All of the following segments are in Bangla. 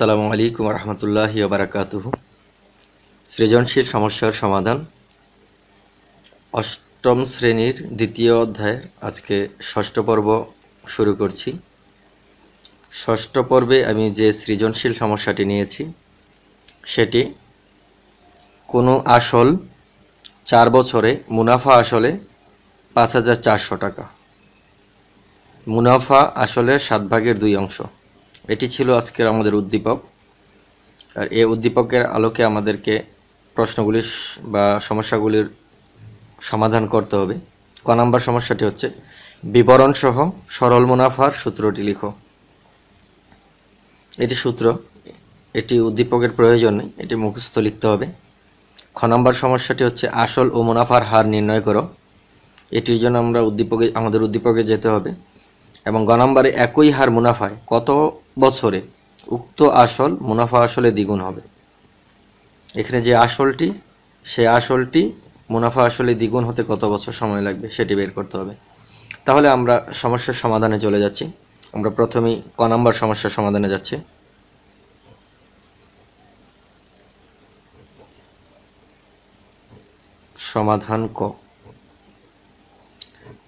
আসসালামু আলাইকুম রহমতুল্লাহি বারাকাতুহ সৃজনশীল সমস্যার সমাধান অষ্টম শ্রেণীর দ্বিতীয় অধ্যায় আজকে ষষ্ঠ পর্ব শুরু করছি ষষ্ঠ পর্বে আমি যে সৃজনশীল সমস্যাটি নিয়েছি সেটি কোনো আসল চার বছরে মুনাফা আসলে পাঁচ হাজার চারশো টাকা মুনাফা আসলে সাত ভাগের দুই অংশ এটি ছিল আজকের আমাদের উদ্দীপক আর এই উদ্দীপকের আলোকে আমাদেরকে প্রশ্নগুলির বা সমস্যাগুলির সমাধান করতে হবে ক নাম্বার সমস্যাটি হচ্ছে বিবরণ সহ সরল মুনাফার সূত্রটি লিখো এটি সূত্র এটি উদ্দীপকের প্রয়োজন নেই এটি মুখস্থ লিখতে হবে খ নাম্বার সমস্যাটি হচ্ছে আসল ও মুনাফার হার নির্ণয় করো এটির জন্য আমরা উদ্দীপকে আমাদের উদ্দীপকে যেতে হবে এবং গ নম্বরে একই হার মুনাফায় কত বছরে উক্ত আসল মুনাফা আসলে দ্বিগুণ হবে এখানে যে আসলটি সে আসলটি মুনাফা আসলে দ্বিগুণ হতে কত বছর সময় লাগবে সেটি বের করতে হবে তাহলে আমরা সমস্যার সমাধানে চলে যাচ্ছি আমরা প্রথমেই ক নাম্বার সমস্যার সমাধানে যাচ্ছি সমাধান ক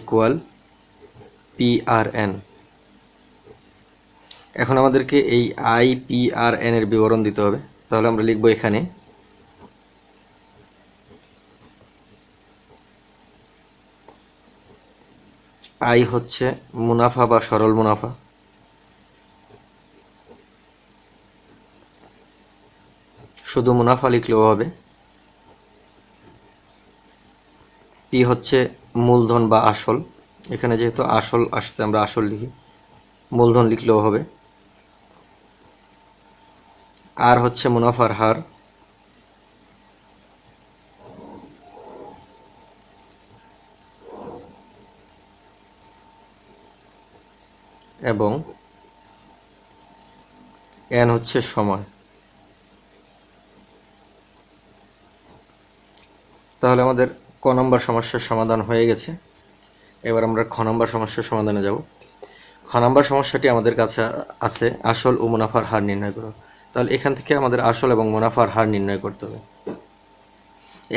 ইকুয়াল পিআরএন এখন আমাদেরকে এই আই পিআরএন এর বিবরণ দিতে হবে তাহলে আমরা লিখব এখানে আই হচ্ছে মুনাফা বা সরল মুনাফা শুধু মুনাফা লিখলেও হবে পি হচ্ছে মূলধন বা আসল এখানে যেহেতু আসল আসছে আমরা আসল লিখি মূলধন লিখলেও হবে আর হচ্ছে মুনাফার হার এবং এন হচ্ছে সময় তাহলে আমাদের ক নম্বর সমস্যার সমাধান হয়ে গেছে এবার আমরা খ নম্বর সমস্যার সমাধানে যাব খ নম্বর সমস্যাটি আমাদের কাছে আছে আসল ও মুনাফার হার নির্ণয় করো তাহলে এখান থেকে আমাদের আসল এবং মুনাফার হার নির্ণয় করতে হবে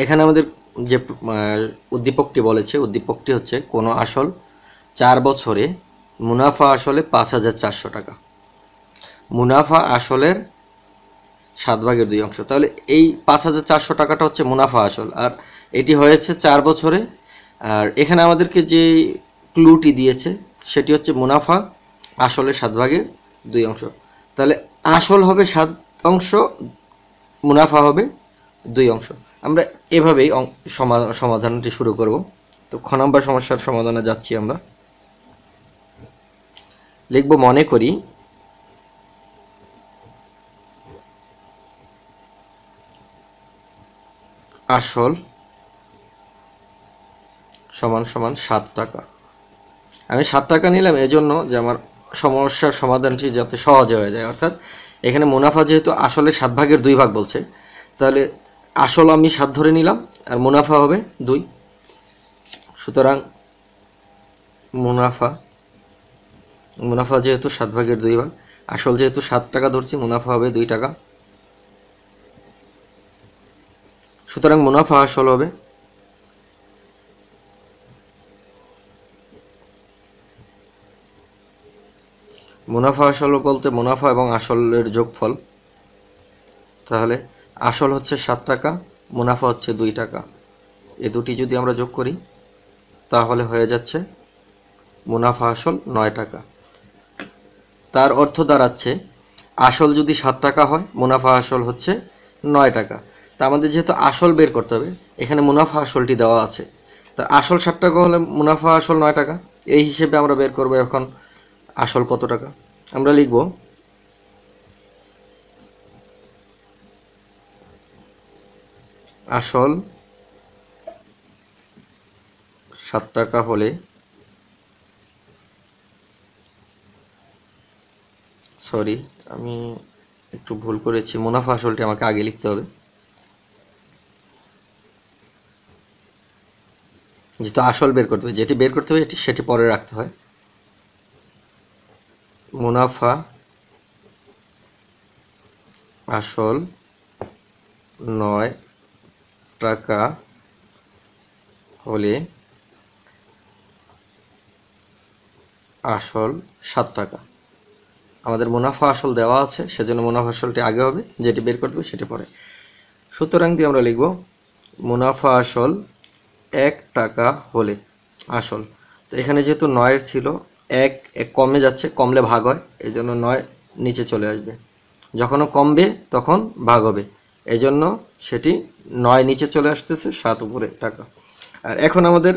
এখানে আমাদের যে উদ্দীপকটি বলেছে উদ্দীপকটি হচ্ছে কোনো আসল চার বছরে মুনাফা আসলে পাঁচ হাজার চারশো টাকা মুনাফা আসলের সাত ভাগের দুই অংশ তাহলে এই পাঁচ হাজার চারশো টাকাটা হচ্ছে মুনাফা আসল আর এটি হয়েছে চার বছরে আর এখানে আমাদেরকে যে ক্লুটি দিয়েছে সেটি হচ্ছে মুনাফা আসলে সাত ভাগের দুই অংশ তাহলে আসল হবে সাত অংশ মুনাফা হবে দুই অংশ আমরা এভাবেই সমাধানটি শুরু করব তো খ নম্বর সমস্যার সমাধানে যাচ্ছি আমরা লিখব মনে করি আসল সমান সমান সাত টাকা আমি সাত টাকা নিলাম এজন্য যে আমার সমস্যার সমাধানটি যাতে সহজে হয়ে যায় অর্থাৎ এখানে মুনাফা যেহেতু আসলে সাত ভাগের দুই ভাগ বলছে তাহলে আসল আমি সাত ধরে নিলাম আর মুনাফা হবে দুই সুতরাং মুনাফা মুনাফা যেহেতু সাত ভাগের দুই ভাগ আসল যেহেতু সাত টাকা ধরছি মুনাফা হবে দুই টাকা সুতরাং মুনাফা আসল হবে মুনাফা আসল বলতে মুনাফা এবং আসলের যোগফল তাহলে আসল হচ্ছে সাত টাকা মুনাফা হচ্ছে দুই টাকা এ দুটি যদি আমরা যোগ করি তাহলে হয়ে যাচ্ছে মুনাফা আসল নয় টাকা তার অর্থ দাঁড়াচ্ছে আসল যদি সাত টাকা হয় মুনাফা আসল হচ্ছে নয় টাকা তা আমাদের যেহেতু আসল বের করতে হবে এখানে মুনাফা আসলটি দেওয়া আছে তা আসল সাত টাকা হলে মুনাফা আসল নয় টাকা এই হিসেবে আমরা বের করবো এখন আসল কত টাকা আমরা লিখব আসল সাত টাকা হলে সরি আমি একটু ভুল করেছি মুনাফা আসলটি আমাকে আগে লিখতে হবে যেহেতু আসল বের করতে হবে যেটি বের করতে হবে সেটি পরে রাখতে হয় মুনাফা আসল নয় টাকা হলে আসল সাত টাকা আমাদের মুনাফা আসল দেওয়া আছে সেজন্য মুনাফা আসলটি আগে হবে যেটি বের করে দেবো সেটি পরে সুতরাং দিয়ে আমরা লিখব মুনাফা আসল এক টাকা হলে আসল তো এখানে যেহেতু নয়ের ছিল এক এক কমে যাচ্ছে কমলে ভাগ হয় এই জন্য নয় নিচে চলে আসবে যখনও কমবে তখন ভাগ হবে এই জন্য সেটি নয় নিচে চলে আসতেছে সাত উপরে টাকা আর এখন আমাদের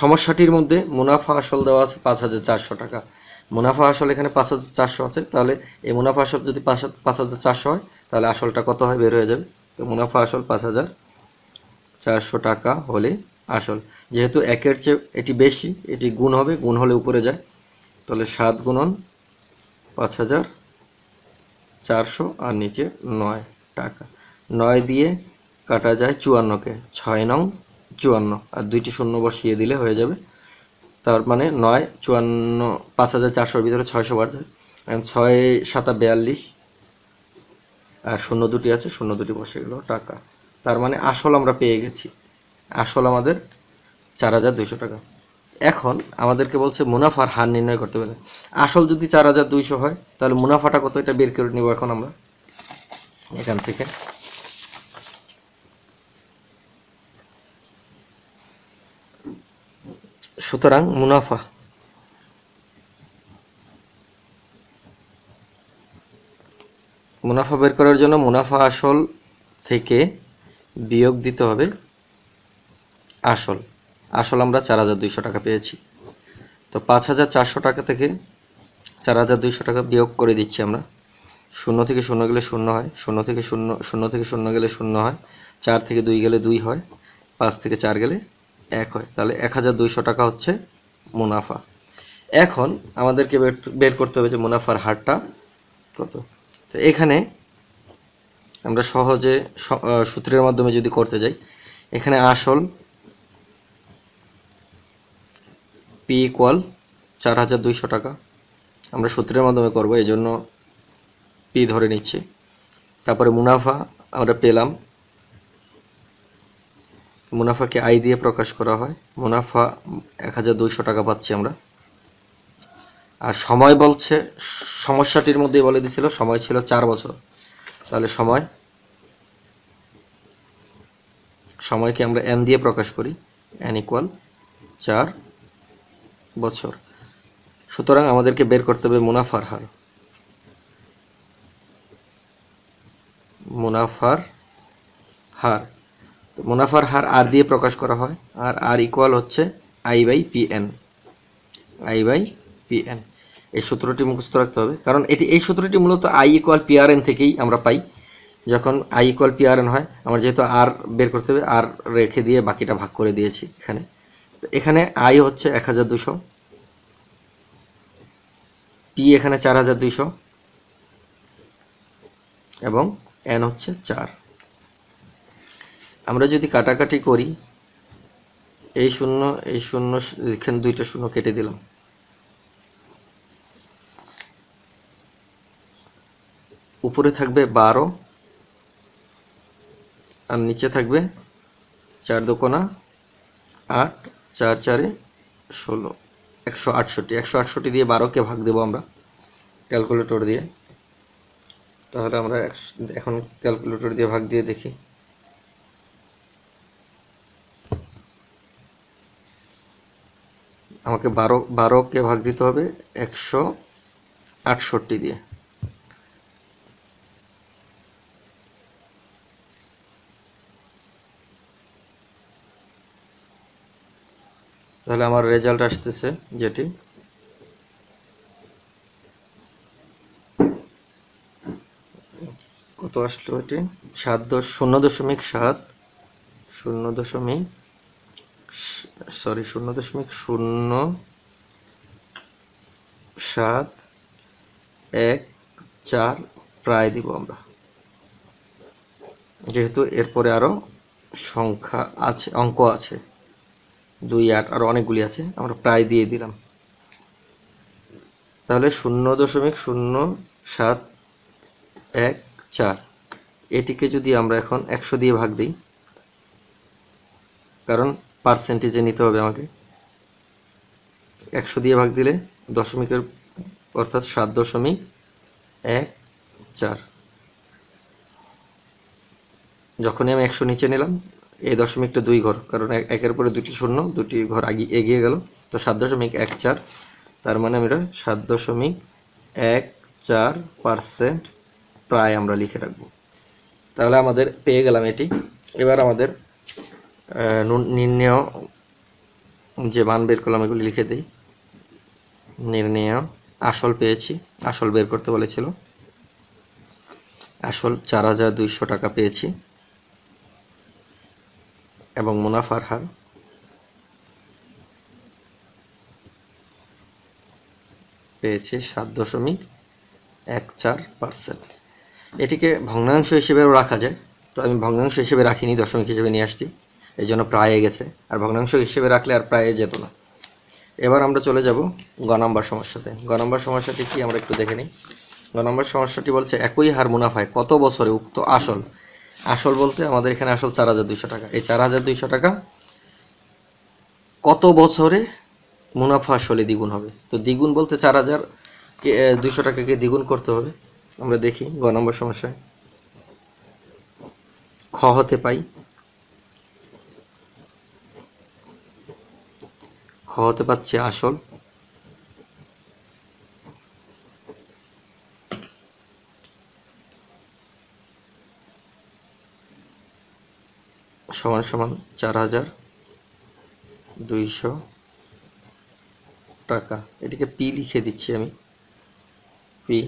সমস্যাটির মধ্যে মুনাফা আসল দেওয়া আছে পাঁচ হাজার চারশো টাকা মুনাফা আসল এখানে পাঁচ হাজার চারশো আছে তাহলে এই মুনাফা আসল যদি পাঁচ হাজার চারশো হয় তাহলে আসলটা কত হয় বের হয়ে যাবে তো মুনাফা আসল পাঁচ হাজার চারশো টাকা হলে আসল যেহেতু একের চেয়ে এটি বেশি এটি গুণ হবে গুণ হলে উপরে যায় তাহলে সাত গুণন পাঁচ হাজার চারশো আর নিচে নয় টাকা নয় দিয়ে কাটা যায় চুয়ান্নকে ছয় নং চুয়ান্ন আর দুইটি শূন্য বসিয়ে দিলে হয়ে যাবে তার মানে নয় চুয়ান্ন পাঁচ হাজার চারশোর ভিতরে ছয়শো বার যায় ছয় সাতা বিয়াল্লিশ আর শূন্য দুটি আছে শূন্য দুটি বসে গেল টাকা তার মানে আসল আমরা পেয়ে গেছি আসল আমাদের চার হাজার দুইশো টাকা এখন আমাদেরকে বলছে মুনাফার হার নির্ণয় করতে পারে আসল যদি চার হাজার দুইশো হয় তাহলে মুনাফাটা কত এটা বের করে নেব এখন আমরা এখান থেকে সুতরাং মুনাফা মুনাফা বের করার জন্য মুনাফা আসল থেকে বিয়োগ দিতে হবে আসল আসল আমরা চার হাজার দুইশো টাকা পেয়েছি তো পাঁচ হাজার চারশো টাকা থেকে চার হাজার দুইশো টাকা বিয়োগ করে দিচ্ছি আমরা শূন্য থেকে শূন্য গেলে শূন্য হয় শূন্য থেকে শূন্য শূন্য থেকে শূন্য গেলে শূন্য হয় চার থেকে দুই গেলে দুই হয় পাঁচ থেকে চার গেলে এক হয় তাহলে এক হাজার দুইশো টাকা হচ্ছে মুনাফা এখন আমাদেরকে বের করতে হবে যে মুনাফার হারটা কত তো এখানে আমরা সহজে সূত্রের মাধ্যমে যদি করতে যাই এখানে আসল পি ইকুয়াল চার হাজার দুইশো টাকা আমরা সূত্রের মাধ্যমে করব এই জন্য পি ধরে নিচ্ছি তারপরে মুনাফা আমরা পেলাম মুনাফাকে আই দিয়ে প্রকাশ করা হয় মুনাফা এক হাজার দুইশো টাকা পাচ্ছি আমরা আর সময় বলছে সমস্যাটির মধ্যে বলে দিছিল সময় ছিল চার বছর তাহলে সময় সময়কে আমরা এন দিয়ে প্রকাশ করি এন ইকুয়াল চার বছর সুতরাং আমাদেরকে বের করতে হবে মুনাফার হার মুনাফার হার তো মুনাফার হার আর দিয়ে প্রকাশ করা হয় আর আর ইকুয়াল হচ্ছে I by P N I by P N এই সূত্রটি মুখস্থ রাখতে হবে কারণ এটি এই সূত্রটি মূলত আই ইকুয়াল পিআরএন থেকেই আমরা পাই যখন আই ইকুয়াল পিআরএন হয় আমার যেহেতু আর বের করতে হবে আর রেখে দিয়ে বাকিটা ভাগ করে দিয়েছি এখানে এখানে আই হচ্ছে এক হাজার দুশো পি এখানে চার হাজার দুইশো এবং এন হচ্ছে চার আমরা যদি কাটাকাটি করি এই শূন্য এই শূন্য এখানে দুইটা শূন্য কেটে দিলাম উপরে থাকবে বারো আর নিচে থাকবে চার দোকোনা আট চার চারে ষোলো একশো আটষট্টি একশো আটষট্টি দিয়ে বারোকে ভাগ দেবো আমরা ক্যালকুলেটর দিয়ে তাহলে আমরা এখন ক্যালকুলেটর দিয়ে ভাগ দিয়ে দেখি আমাকে বারো বারোকে ভাগ দিতে হবে একশো আটষট্টি দিয়ে তাহলে আমার রেজাল্ট আসতেছে যেটি কত আসলো এটি সাত দশ শূন্য দশমিক সাত শূন্য দশমিক সরি শূন্য দশমিক শূন্য সাত এক চার প্রায় দিব আমরা যেহেতু এরপরে আরও সংখ্যা আছে অঙ্ক আছে দুই আট আরও অনেকগুলি আছে আমরা প্রায় দিয়ে দিলাম তাহলে শূন্য দশমিক শূন্য সাত এক চার এটিকে যদি আমরা এখন একশো দিয়ে ভাগ দিই কারণ পার্সেন্টেজে নিতে হবে আমাকে একশো দিয়ে ভাগ দিলে দশমিকের অর্থাৎ সাত দশমিক এক চার যখনই আমি একশো নিচে নিলাম এই দশমিকটা দুই ঘর কারণ একের পরে দুটি শূন্য দুটি ঘর আগে এগিয়ে গেল তো সাত দশমিক এক চার তার মানে আমরা সাত দশমিক এক চার পারসেন্ট প্রায় আমরা লিখে রাখব তাহলে আমাদের পেয়ে গেলাম এটি এবার আমাদের নির্ণয় যে মান বের করলাম এগুলি লিখে দিই নির্ণয় আসল পেয়েছি আসল বের করতে বলেছিল আসল চার হাজার দুইশো টাকা পেয়েছি এবং মুনাফার হার পেয়েছে সাত দশমিক এক চার পার্সেন্ট এটিকে ভগ্নাংশ হিসেবেও রাখা যায় তো আমি ভগ্নাংশ হিসেবে রাখিনি দশমিক হিসেবে নিয়ে আসছি এই জন্য প্রায় গেছে আর ভগ্নাংশ হিসেবে রাখলে আর প্রায় যেত না এবার আমরা চলে যাব গ নম্বর সমস্যাতে গ নম্বর সমস্যাটি কি আমরা একটু দেখে নিই গ নম্বর সমস্যাটি বলছে একই হার মুনাফায় কত বছরে উক্ত আসল আসল বলতে আমাদের এখানে আসল চার হাজার দুইশো টাকা এই চার হাজার দুইশো টাকা কত বছরে মুনাফা আসলে দ্বিগুণ হবে তো দ্বিগুণ বলতে চার হাজার দুইশো টাকাকে দ্বিগুণ করতে হবে আমরা দেখি গ নম্বর সমস্যায় খ হতে পাই খ হতে পাচ্ছি আসল সমান সমান চার হাজার দুইশো টাকা এটিকে পি লিখে দিচ্ছি আমি পি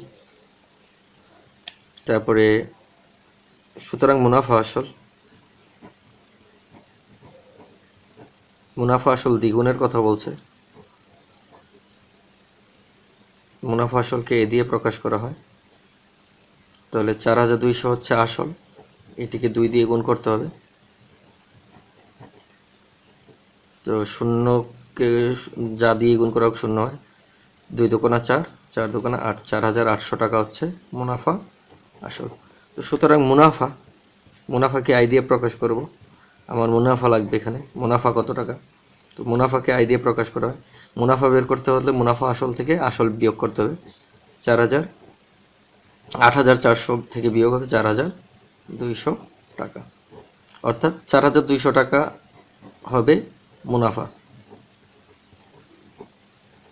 তারপরে সুতরাং মুনাফা আসল মুনাফা আসল দ্বিগুণের কথা বলছে মুনাফা আসলকে এ দিয়ে প্রকাশ করা হয় তাহলে চার হাজার দুইশো হচ্ছে আসল এটিকে দুই দিয়ে গুণ করতে হবে তো শূন্যকে যা দিয়ে গুণ করা হোক শূন্য হয় দুই দোকানা চার চার দোকানা আট চার হাজার আটশো টাকা হচ্ছে মুনাফা আসল তো সুতরাং মুনাফা মুনাফাকে আই দিয়ে প্রকাশ করব আমার মুনাফা লাগবে এখানে মুনাফা কত টাকা তো মুনাফাকে আই দিয়ে প্রকাশ করা হয় মুনাফা বের করতে হলে মুনাফা আসল থেকে আসল বিয়োগ করতে হবে চার হাজার আট হাজার চারশো থেকে বিয়োগ হবে চার হাজার দুইশো টাকা অর্থাৎ চার হাজার দুইশো টাকা হবে মুনাফা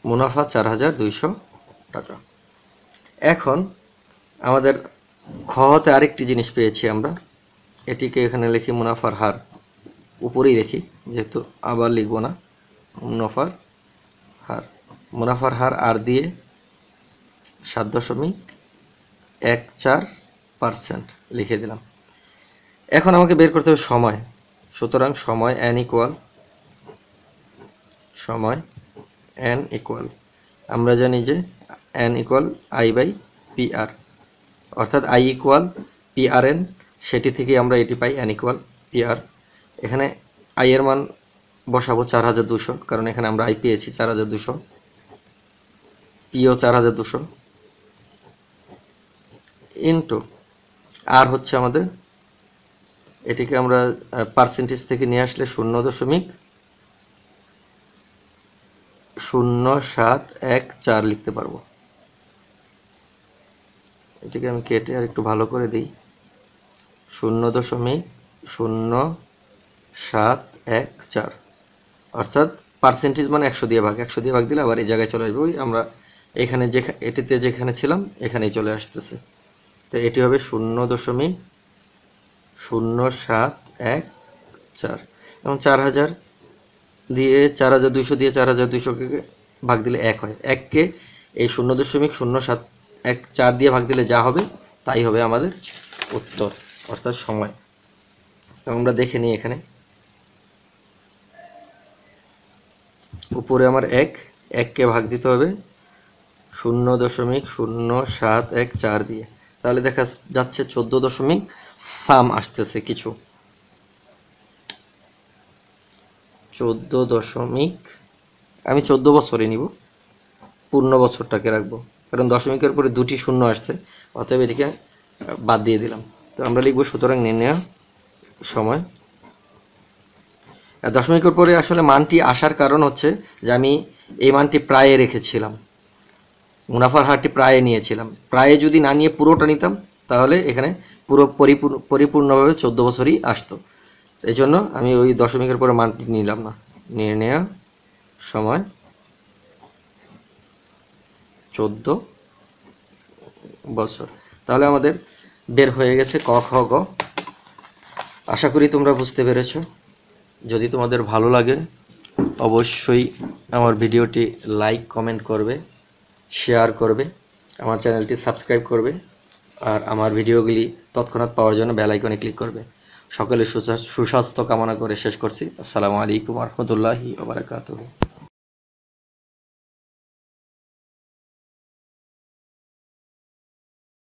মুনাফা চার হাজার দুইশো টাকা এখন আমাদের খহতে আরেকটি জিনিস পেয়েছি আমরা এটিকে এখানে লিখি মুনাফার হার উপরেই লিখি যেহেতু আবার লিখব না মুনাফার হার মুনাফার হার আর দিয়ে সাত দশমিক এক চার পারসেন্ট লিখে দিলাম এখন আমাকে বের করতে হবে সময় সুতরাং সময় অ্যান ইকুয়াল সময় এন ইকুয়াল আমরা জানি যে N equal I by P R অর্থাৎ I equal P R N সেটি থেকে আমরা এটি পাই এন ইকুয়াল পি আর এখানে আই এর মান বসাবো চার হাজার দুশো কারণ এখানে আমরা আই পেয়েছি চার হাজার দুশো পিও চার হাজার দুশো ইন্টু আর হচ্ছে আমাদের এটিকে আমরা পার্সেন্টেজ থেকে নিয়ে আসলে শূন্য দশমিক শূন্য সাত এক চার লিখতে পারবো এটাকে আমি কেটে আর একটু ভালো করে দিই শূন্য দশমিক শূন্য সাত এক চার অর্থাৎ পার্সেন্টেজ মানে একশো দিয়ে ভাগ একশো দিয়ে ভাগ দিলে আবার এই জায়গায় চলে আসবে আমরা এখানে যেখানে এটিতে যেখানে ছিলাম এখানেই চলে আসতেছে তো এটি হবে শূন্য দশমিক শূন্য সাত এক চার এবং চার হাজার দিয়ে চার হাজার দুইশো দিয়ে চার হাজার দুইশোকে ভাগ দিলে এক হয় এককে এই শূন্য দশমিক শূন্য সাত এক চার দিয়ে ভাগ দিলে যা হবে তাই হবে আমাদের উত্তর অর্থাৎ সময় আমরা দেখে নিই এখানে উপরে আমার এক এককে ভাগ দিতে হবে শূন্য দশমিক শূন্য সাত এক চার দিয়ে তাহলে দেখা যাচ্ছে চোদ্দ দশমিক সাম আসতেছে কিছু চোদ্দ দশমিক আমি চোদ্দ বছরে নিব পূর্ণ বছরটাকে রাখবো কারণ দশমিকের পরে দুটি শূন্য আসছে অতএব এটিকে বাদ দিয়ে দিলাম তো আমরা লিখবো সুতরাং নিয়ে নেওয়া সময় দশমিকের পরে আসলে মানটি আসার কারণ হচ্ছে যে আমি এই মানটি প্রায় রেখেছিলাম মুনাফার হারটি প্রায় নিয়েছিলাম প্রায় যদি না নিয়ে পুরোটা নিতাম তাহলে এখানে পুরো পরিপূর্ণ পরিপূর্ণভাবে চোদ্দ বছরই আসতো এই জন্য আমি ওই দশমিকের পরে মানটি নিলাম না নিয়ে নেওয়া সময় চোদ্দ বছর তাহলে আমাদের বের হয়ে গেছে ক খ গ আশা করি তোমরা বুঝতে পেরেছ যদি তোমাদের ভালো লাগে অবশ্যই আমার ভিডিওটি লাইক কমেন্ট করবে শেয়ার করবে আমার চ্যানেলটি সাবস্ক্রাইব করবে আর আমার ভিডিওগুলি তৎক্ষণাৎ পাওয়ার জন্য বেলাইকনে ক্লিক করবে সকলে সুস্বাস্থ্য কামনা করে শেষ করছি আসসালামু আলাইকুম রহমতুল্লাহি